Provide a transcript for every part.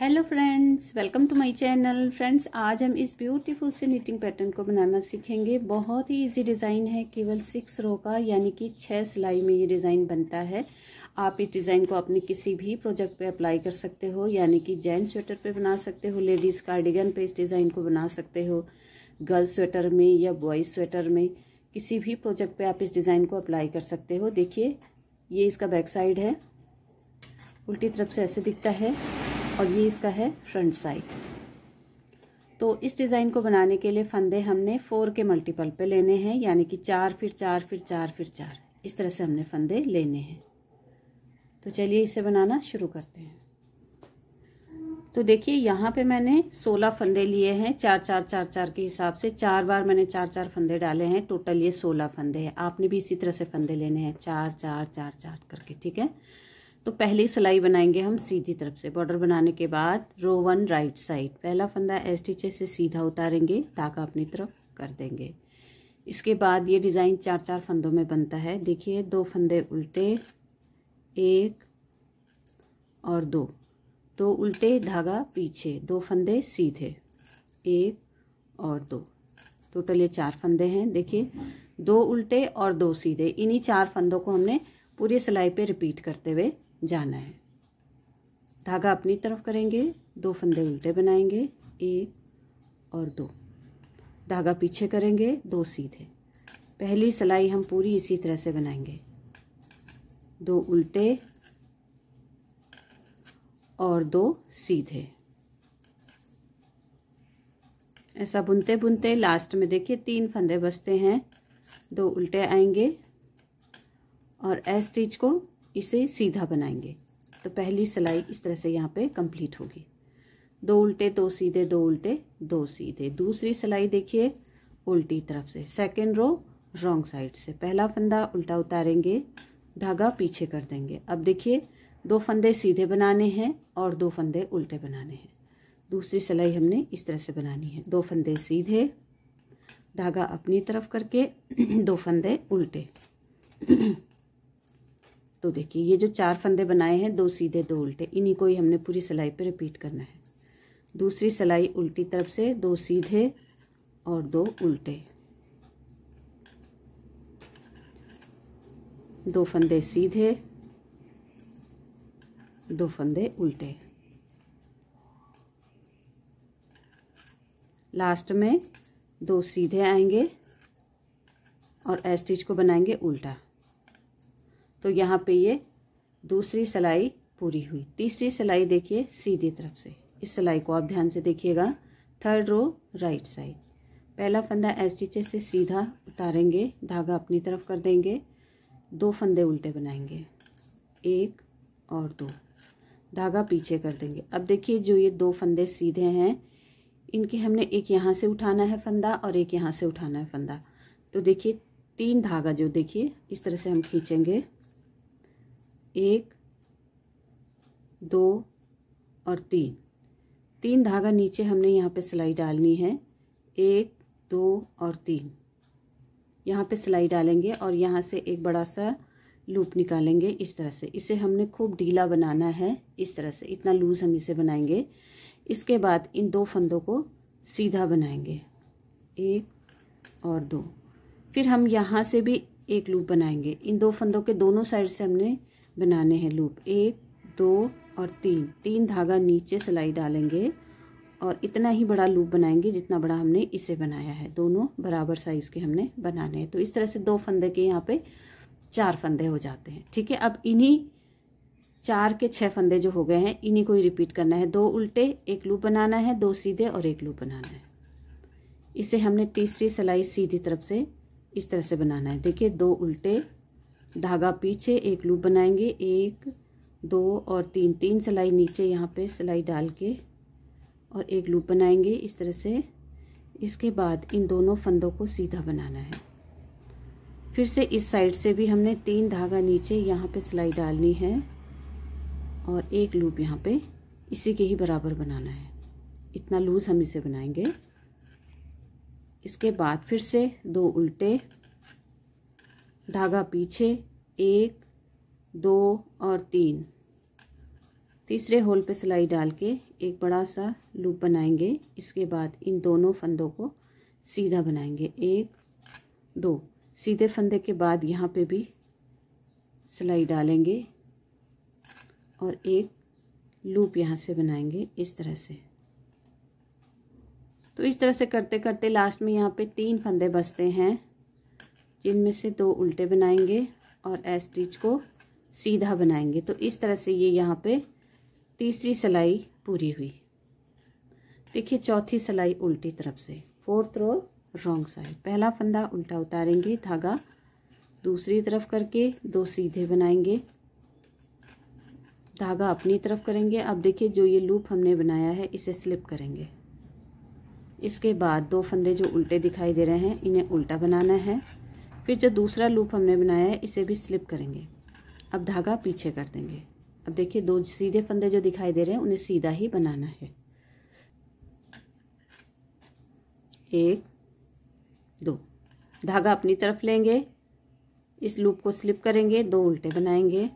hello friends welcome to my channel friends आज हम इस ब्यूटीफुल से निटिंग पैटर्न को बनाना सीखेंगे बहुत ही इजी डिज़ाइन है केवल सिक्स रो का यानी कि छः सिलाई में ये डिज़ाइन बनता है आप इस डिज़ाइन को अपने किसी भी प्रोजेक्ट पे अप्लाई कर सकते हो यानी कि जेंट्स स्वेटर पे बना सकते हो लेडीज़ कार्डिगन पर इस डिज़ाइन को बना सकते हो गर्ल्स स्वेटर में या बॉयज़ स्वेटर में किसी भी प्रोजेक्ट पर आप इस डिज़ाइन को अप्लाई कर सकते हो देखिए ये इसका बैक साइड है उल्टी तरफ से ऐसे दिखता है और ये इसका है फ्रंट साइड तो इस डिज़ाइन को बनाने के लिए फंदे हमने फोर के मल्टीपल पे लेने हैं यानी कि चार फिर चार फिर चार फिर चार इस तरह से हमने फंदे लेने हैं तो चलिए इसे बनाना शुरू करते हैं तो देखिए यहाँ पे मैंने 16 फंदे लिए हैं चार चार चार चार के हिसाब से चार बार मैंने चार चार फंदे डाले हैं टोटल ये 16 फंदे हैं आपने भी इसी तरह से फंदे लेने हैं चार चार चार चार करके ठीक है तो पहली सिलाई बनाएंगे हम सीधी तरफ से बॉर्डर बनाने के बाद रो वन राइट साइड पहला फंदा एस टीचे से सीधा उतारेंगे धागा अपनी तरफ कर देंगे इसके बाद ये डिज़ाइन चार चार फंदों में बनता है देखिए दो फंदे उल्टे एक और दो दो उल्टे धागा पीछे दो फंदे सीधे एक और दो टोटल ये चार फंदे हैं देखिए दो उल्टे और दो सीधे इन्हीं चार फंदों को हमने पूरी सिलाई पे रिपीट करते हुए जाना है धागा अपनी तरफ करेंगे दो फंदे उल्टे बनाएंगे एक और दो धागा पीछे करेंगे दो सीधे पहली सिलाई हम पूरी इसी तरह से बनाएंगे दो उल्टे और दो सीधे ऐसा बुनते बुनते लास्ट में देखिए तीन फंदे बचते हैं दो उल्टे आएंगे और ए स्टिच को इसे सीधा बनाएंगे तो पहली सिलाई इस तरह से यहाँ पे कंप्लीट होगी दो उल्टे दो सीधे दो उल्टे दो सीधे दूसरी सिलाई देखिए उल्टी तरफ से सेकेंड रो रॉन्ग साइड से पहला फंदा उल्टा उतारेंगे धागा पीछे कर देंगे अब देखिए दो फंदे सीधे बनाने हैं और दो फंदे उल्टे बनाने हैं दूसरी सिलाई हमने इस तरह से बनानी है दो फंदे सीधे धागा अपनी तरफ करके दो फंदे उल्टे तो देखिए ये जो चार फंदे बनाए हैं दो सीधे दो उल्टे इन्हीं को ही हमने पूरी सिलाई पे रिपीट करना है दूसरी सिलाई उल्टी तरफ से दो सीधे और दो उल्टे दो फंदे सीधे दो फंदे उल्टे लास्ट में दो सीधे आएंगे और एस्टिच को बनाएंगे उल्टा तो यहाँ पे ये दूसरी सिलाई पूरी हुई तीसरी सिलाई देखिए सीधी तरफ से इस सिलाई को आप ध्यान से देखिएगा थर्ड रो राइट साइड पहला फंदा एस टीचे से सीधा उतारेंगे धागा अपनी तरफ कर देंगे दो फंदे उल्टे बनाएंगे एक और दो धागा पीछे कर देंगे अब देखिए जो ये दो फंदे सीधे हैं इनके हमने एक यहाँ से उठाना है फंदा और एक यहाँ से उठाना है फंदा तो देखिए तीन धागा जो देखिए इस तरह से हम खींचेंगे एक दो और तीन तीन धागा नीचे हमने यहाँ पे सिलाई डालनी है एक दो और तीन यहाँ पे सिलाई डालेंगे और यहाँ से एक बड़ा सा लूप निकालेंगे इस तरह से इसे हमने खूब ढीला बनाना है इस तरह से इतना लूज हम इसे बनाएंगे इसके बाद इन दो फंदों को सीधा बनाएंगे एक और दो फिर हम यहाँ से भी एक लूप बनाएंगे इन दो फंदों के दोनों साइड से हमने बनाने हैं लूप एक दो और तीन तीन धागा नीचे सिलाई डालेंगे और इतना ही बड़ा लूप बनाएंगे जितना बड़ा हमने इसे बनाया है दोनों बराबर साइज़ के हमने बनाने हैं तो इस तरह से दो फंदे के यहाँ पे चार फंदे हो जाते हैं ठीक है अब इन्हीं चार के छः फंदे जो हो गए हैं इन्हीं को ही रिपीट करना है दो उल्टे एक लूप बनाना है दो सीधे और एक लूप बनाना है इसे हमने तीसरी सिलाई सीधी तरफ से इस तरह से बनाना है देखिए दो उल्टे धागा पीछे एक लूप बनाएंगे एक दो और तीन तीन सिलाई नीचे यहाँ पे सिलाई डाल के और एक लूप बनाएंगे इस तरह से इसके बाद इन दोनों फंदों को सीधा बनाना है फिर से इस साइड से भी हमने तीन धागा नीचे यहाँ पे सिलाई डालनी है और एक लूप यहाँ पे इसी के ही बराबर बनाना है इतना लूज़ हम इसे बनाएंगे इसके बाद फिर से दो उल्टे धागा पीछे एक दो और तीन तीसरे होल पे सिलाई डाल के एक बड़ा सा लूप बनाएंगे इसके बाद इन दोनों फंदों को सीधा बनाएंगे एक दो सीधे फंदे के बाद यहाँ पे भी सिलाई डालेंगे और एक लूप यहाँ से बनाएंगे इस तरह से तो इस तरह से करते करते लास्ट में यहाँ पे तीन फंदे बचते हैं जिनमें से दो उल्टे बनाएंगे और एस स्टिच को सीधा बनाएंगे तो इस तरह से ये यहाँ पे तीसरी सिलाई पूरी हुई देखिए चौथी सिलाई उल्टी तरफ से फोर्थ रो रॉन्ग साइड पहला फंदा उल्टा उतारेंगे धागा दूसरी तरफ करके दो सीधे बनाएंगे धागा अपनी तरफ करेंगे अब देखिए जो ये लूप हमने बनाया है इसे स्लिप करेंगे इसके बाद दो फंदे जो उल्टे दिखाई दे रहे हैं इन्हें उल्टा बनाना है फिर जो दूसरा लूप हमने बनाया है इसे भी स्लिप करेंगे अब धागा पीछे कर देंगे अब देखिए दो सीधे फंदे जो दिखाई दे रहे हैं उन्हें सीधा ही बनाना है एक दो धागा अपनी तरफ लेंगे इस लूप को स्लिप करेंगे दो उल्टे बनाएंगे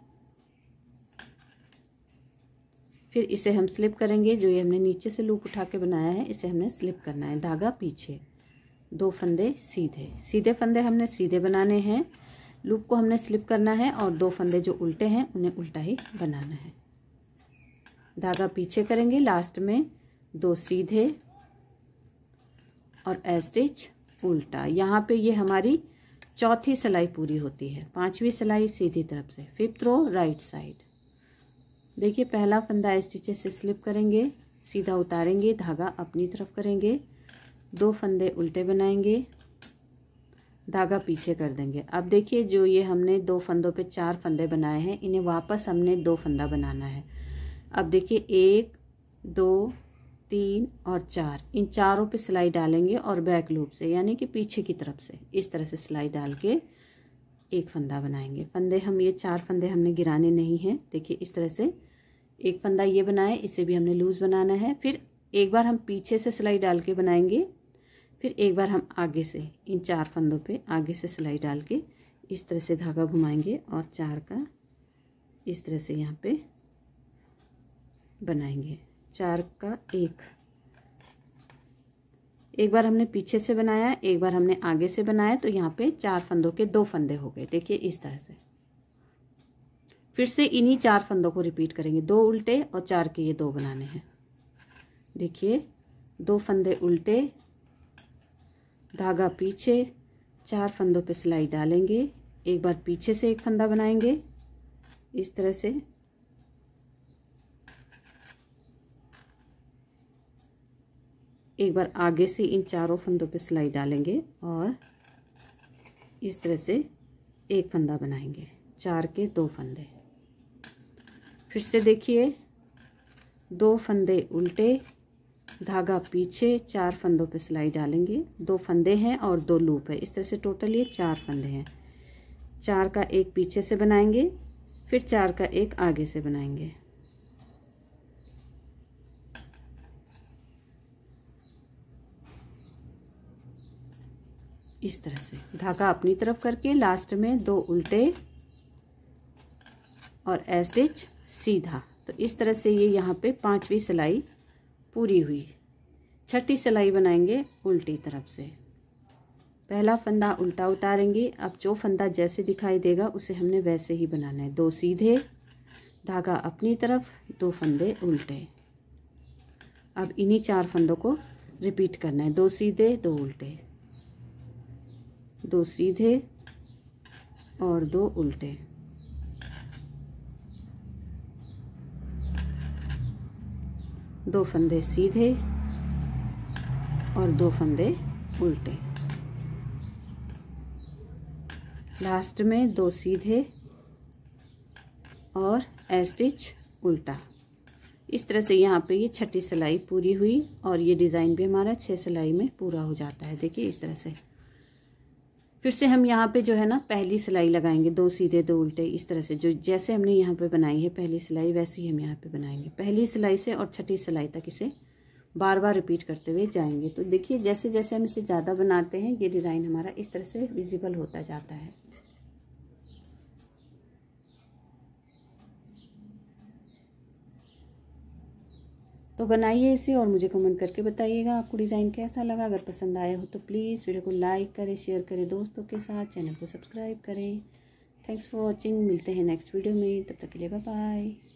फिर इसे हम स्लिप करेंगे जो ये हमने नीचे से लूप उठा के बनाया है इसे हमने स्लिप करना है धागा पीछे दो फंदे सीधे सीधे फंदे हमने सीधे बनाने हैं लूप को हमने स्लिप करना है और दो फंदे जो उल्टे हैं उन्हें उल्टा ही बनाना है धागा पीछे करेंगे लास्ट में दो सीधे और एस्टिच उल्टा यहाँ पे ये हमारी चौथी सिलाई पूरी होती है पांचवी सिलाई सीधी तरफ से फिफ्थ रो राइट साइड देखिए पहला फंदा स्टिचे से स्लिप करेंगे सीधा उतारेंगे धागा अपनी तरफ करेंगे दो फंदे उल्टे बनाएंगे धागा पीछे कर देंगे अब देखिए जो ये हमने दो फंदों पे चार फंदे बनाए हैं इन्हें वापस हमने दो फंदा बनाना है अब देखिए एक दो तीन और चार इन चारों पे सिलाई डालेंगे और बैक लूप से यानी कि पीछे की तरफ से इस तरह से सिलाई डाल के एक फंदा बनाएंगे फंदे हम ये चार फंदे हमने गिराने नहीं हैं देखिए इस तरह से एक फंदा ये बनाए इसे भी हमने लूज़ बनाना है फिर एक बार हम पीछे से सिलाई डाल के बनाएंगे फिर एक बार हम आगे से इन चार फंदों पे आगे से सिलाई डाल के इस तरह से धागा घुमाएंगे और चार का इस तरह से यहाँ पे बनाएंगे चार का एक एक बार हमने पीछे से बनाया एक बार हमने आगे से बनाया तो यहाँ पे चार फंदों के दो फंदे हो गए देखिए इस तरह से फिर से इन्हीं चार फंदों को रिपीट करेंगे दो उल्टे और चार के ये दो बनाने हैं देखिए दो फंदे उल्टे धागा पीछे चार फंदों पे सिलाई डालेंगे एक बार पीछे से एक फंदा बनाएंगे इस तरह से एक बार आगे से इन चारों फंदों पे सिलाई डालेंगे और इस तरह से एक फंदा बनाएंगे चार के दो फंदे फिर से देखिए दो फंदे उल्टे धागा पीछे चार फंदों पर सिलाई डालेंगे दो फंदे हैं और दो लूप है इस तरह से टोटल ये चार फंदे हैं चार का एक पीछे से बनाएंगे फिर चार का एक आगे से बनाएंगे इस तरह से धागा अपनी तरफ करके लास्ट में दो उल्टे और एस्टिच सीधा तो इस तरह से ये यहाँ पे पांचवी सिलाई पूरी हुई छठी सिलाई बनाएंगे उल्टी तरफ से पहला फंदा उल्टा उतारेंगे अब जो फंदा जैसे दिखाई देगा उसे हमने वैसे ही बनाना है दो सीधे धागा अपनी तरफ दो फंदे उल्टे अब इन्हीं चार फंदों को रिपीट करना है दो सीधे दो उल्टे दो सीधे और दो उल्टे दो फंदे सीधे और दो फंदे उल्टे लास्ट में दो सीधे और एस्टिच उल्टा इस तरह से यहाँ पे ये छठी सिलाई पूरी हुई और ये डिज़ाइन भी हमारा छः सिलाई में पूरा हो जाता है देखिए इस तरह से फिर से हम यहाँ पे जो है ना पहली सिलाई लगाएंगे दो सीधे दो उल्टे इस तरह से जो जैसे हमने यहाँ पे बनाई है पहली सिलाई वैसे ही हम यहाँ पे बनाएंगे पहली सिलाई से और छठी सिलाई तक इसे बार बार रिपीट करते हुए जाएंगे तो देखिए जैसे जैसे हम इसे ज़्यादा बनाते हैं ये डिज़ाइन हमारा इस तरह से विजिबल होता जाता है तो बनाइए इसे और मुझे कमेंट करके बताइएगा आपको डिज़ाइन कैसा लगा अगर पसंद आया हो तो प्लीज़ वीडियो को लाइक करें शेयर करें दोस्तों के साथ चैनल को सब्सक्राइब करें थैंक्स फॉर वॉचिंग मिलते हैं नेक्स्ट वीडियो में तब तक के लिए बाय बाय